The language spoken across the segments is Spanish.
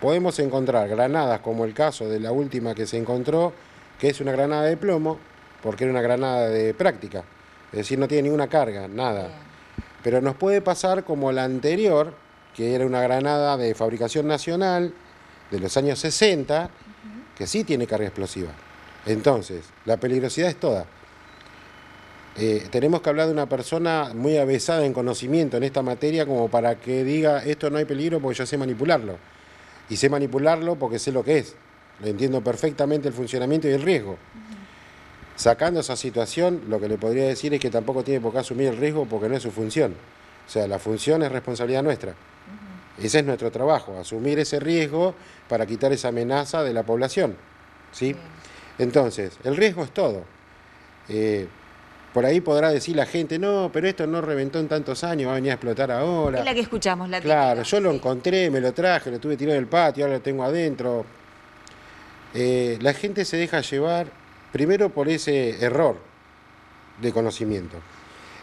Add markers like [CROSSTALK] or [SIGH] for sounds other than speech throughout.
podemos encontrar granadas como el caso de la última que se encontró, que es una granada de plomo, porque era una granada de práctica, es decir, no tiene ninguna carga, nada. Pero nos puede pasar como la anterior, que era una granada de fabricación nacional de los años 60, que sí tiene carga explosiva. Entonces, la peligrosidad es toda. Eh, tenemos que hablar de una persona muy avesada en conocimiento en esta materia como para que diga esto no hay peligro porque yo sé manipularlo y sé manipularlo porque sé lo que es. Lo entiendo perfectamente el funcionamiento y el riesgo. Sacando esa situación, lo que le podría decir es que tampoco tiene por qué asumir el riesgo porque no es su función. O sea, la función es responsabilidad nuestra. Ese es nuestro trabajo, asumir ese riesgo para quitar esa amenaza de la población. ¿sí? Entonces, el riesgo es todo. Eh, por ahí podrá decir la gente, no, pero esto no reventó en tantos años, va a venir a explotar ahora. Es la que escuchamos, la Claro, yo lo encontré, me lo traje, lo tuve tirado en el patio, ahora lo tengo adentro. Eh, la gente se deja llevar, primero por ese error de conocimiento.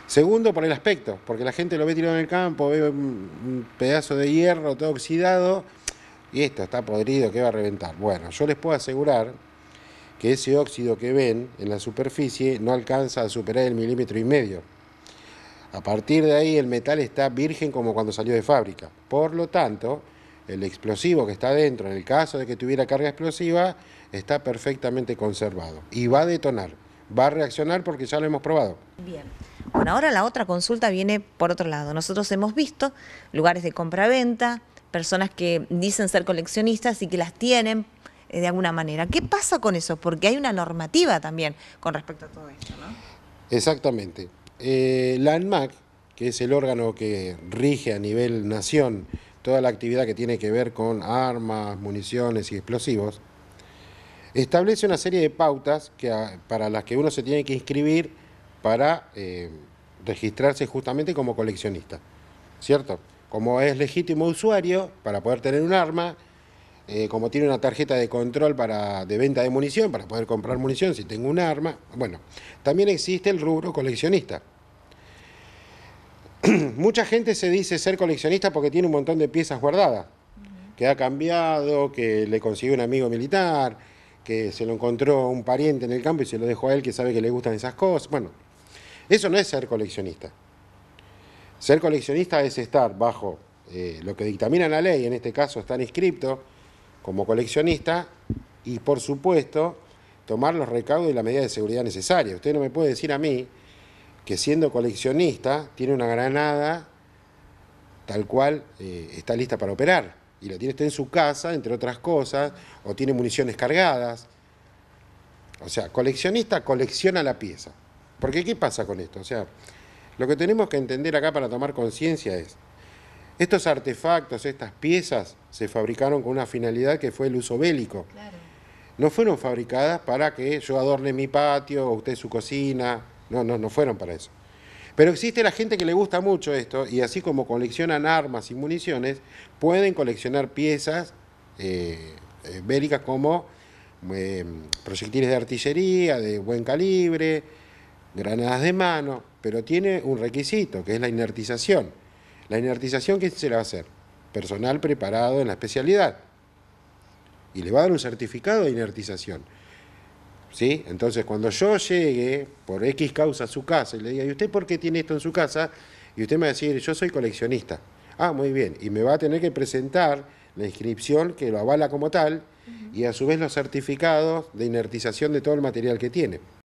Segundo, por el aspecto, porque la gente lo ve tirado en el campo, ve un pedazo de hierro todo oxidado y esto está podrido, que va a reventar. Bueno, yo les puedo asegurar que ese óxido que ven en la superficie no alcanza a superar el milímetro y medio. A partir de ahí el metal está virgen como cuando salió de fábrica. Por lo tanto, el explosivo que está dentro, en el caso de que tuviera carga explosiva, está perfectamente conservado y va a detonar, va a reaccionar porque ya lo hemos probado. Bien. Bueno, ahora la otra consulta viene por otro lado. Nosotros hemos visto lugares de compraventa, personas que dicen ser coleccionistas y que las tienen eh, de alguna manera. ¿Qué pasa con eso? Porque hay una normativa también con respecto a todo esto, Exactamente. Eh, la ANMAC, que es el órgano que rige a nivel nación toda la actividad que tiene que ver con armas, municiones y explosivos, establece una serie de pautas que, para las que uno se tiene que inscribir para eh, registrarse justamente como coleccionista, ¿cierto? Como es legítimo usuario para poder tener un arma eh, como tiene una tarjeta de control para, de venta de munición, para poder comprar munición si tengo un arma. Bueno, también existe el rubro coleccionista. [CLEARS THROAT] Mucha gente se dice ser coleccionista porque tiene un montón de piezas guardadas, que ha cambiado, que le consiguió un amigo militar, que se lo encontró un pariente en el campo y se lo dejó a él que sabe que le gustan esas cosas. Bueno, eso no es ser coleccionista. Ser coleccionista es estar bajo eh, lo que dictamina la ley, en este caso en inscripto, como coleccionista y, por supuesto, tomar los recaudos y la medida de seguridad necesaria. Usted no me puede decir a mí que siendo coleccionista tiene una granada tal cual eh, está lista para operar y la tiene usted en su casa, entre otras cosas, o tiene municiones cargadas. O sea, coleccionista colecciona la pieza. Porque ¿qué pasa con esto? O sea, lo que tenemos que entender acá para tomar conciencia es, estos artefactos, estas piezas, se fabricaron con una finalidad que fue el uso bélico. No fueron fabricadas para que yo adorne mi patio, o usted su cocina, no, no, no fueron para eso. Pero existe la gente que le gusta mucho esto y así como coleccionan armas y municiones, pueden coleccionar piezas eh, eh, bélicas como em, proyectiles de artillería, de buen calibre, granadas de mano, pero tiene un requisito, que es la inertización. La inertización, que se le va a hacer? Personal preparado en la especialidad. Y le va a dar un certificado de inertización. ¿Sí? Entonces, cuando yo llegue por X causa a su casa y le diga, ¿y usted por qué tiene esto en su casa? Y usted me va a decir, yo soy coleccionista. Ah, muy bien. Y me va a tener que presentar la inscripción que lo avala como tal y a su vez los certificados de inertización de todo el material que tiene.